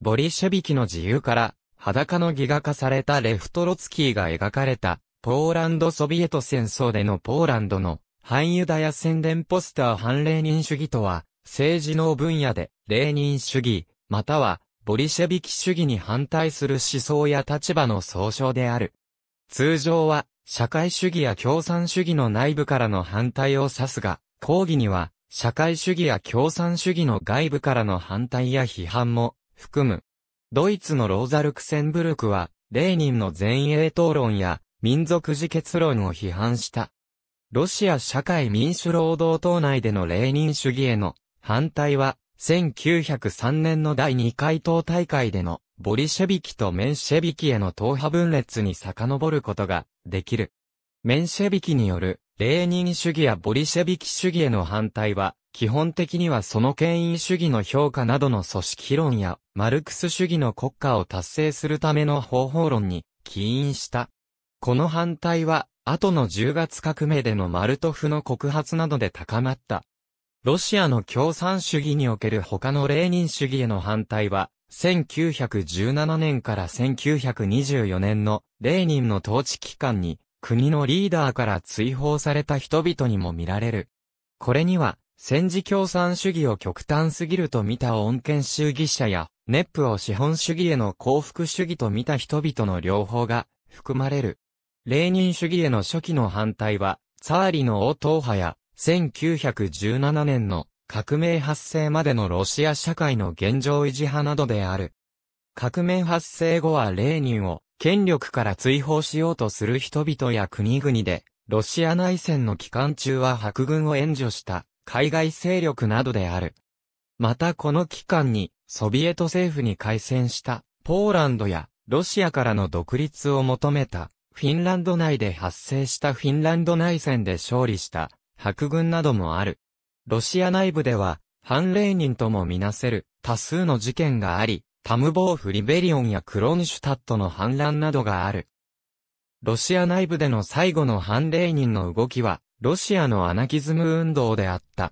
ボリシェビキの自由から、裸のギガ化されたレフトロツキーが描かれた、ポーランドソビエト戦争でのポーランドの、反ユダヤ宣伝ポスター反レーニン主義とは、政治の分野で、レーニン主義、または、ボリシェビキ主義に反対する思想や立場の総称である。通常は、社会主義や共産主義の内部からの反対を指すが、抗議には、社会主義や共産主義の外部からの反対や批判も含む。ドイツのローザ・ルクセンブルクは、レーニンの前衛討論や民族自決論を批判した。ロシア社会民主労働党内でのレーニン主義への反対は、1903年の第2回党大会でのボリシェビキとメンシェビキへの党派分裂に遡ることができる。メンシェビキによるレーニン主義やボリシェビキ主義への反対は、基本的にはその権威主義の評価などの組織論や、マルクス主義の国家を達成するための方法論に起因した。この反対は、後の10月革命でのマルトフの告発などで高まった。ロシアの共産主義における他のレーニン主義への反対は、1917年から1924年のレーニンの統治期間に国のリーダーから追放された人々にも見られる。これには戦時共産主義を極端すぎると見た恩恵主義者や、ネップを資本主義への幸福主義と見た人々の両方が含まれる。レーニン主義への初期の反対は、サーリの応答派や、1917年の革命発生までのロシア社会の現状維持派などである。革命発生後はレーニンを権力から追放しようとする人々や国々で、ロシア内戦の期間中は白軍を援助した海外勢力などである。またこの期間に、ソビエト政府に開戦した、ポーランドや、ロシアからの独立を求めた、フィンランド内で発生したフィンランド内戦で勝利した、白軍などもある。ロシア内部では、反レーニンともみなせる、多数の事件があり、タムボーフ・リベリオンやクロンシュタットの反乱などがある。ロシア内部での最後の反例人の動きは、ロシアのアナキズム運動であった。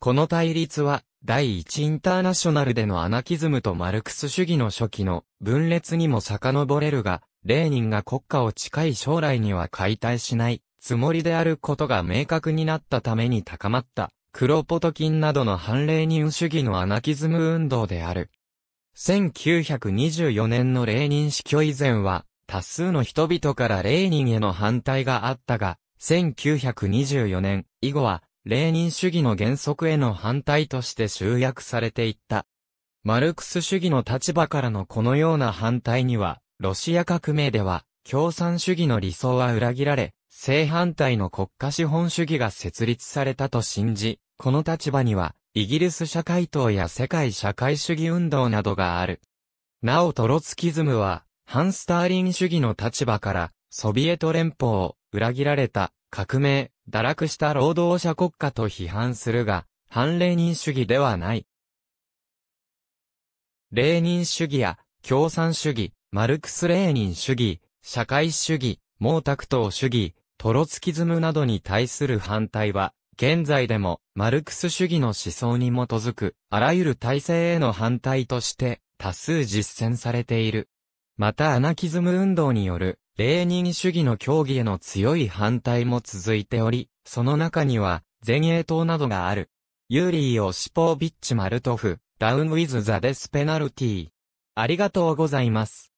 この対立は、第一インターナショナルでのアナキズムとマルクス主義の初期の分裂にも遡れるが、レーニンが国家を近い将来には解体しないつもりであることが明確になったために高まった、クロポトキンなどの反レーニン主義のアナキズム運動である。1924年のレーニン死去以前は、多数の人々からレーニンへの反対があったが、1924年以後は、レーニン主義の原則への反対として集約されていった。マルクス主義の立場からのこのような反対には、ロシア革命では、共産主義の理想は裏切られ、正反対の国家資本主義が設立されたと信じ、この立場には、イギリス社会党や世界社会主義運動などがある。なおトロツキズムは、反スターリン主義の立場から、ソビエト連邦、裏切られた、革命、堕落した労働者国家と批判するが、反レーニン主義ではない。レーニン主義や、共産主義、マルクス・レーニン主義、社会主義、毛沢東主義、トロツキズムなどに対する反対は、現在でも、マルクス主義の思想に基づく、あらゆる体制への反対として、多数実践されている。またアナキズム運動によるレーニン主義の協議への強い反対も続いており、その中には、前衛党などがある。ユーリー・オシポービッチ・マルトフ、ダウン・ウィズ・ザ・デス・ペナルティありがとうございます。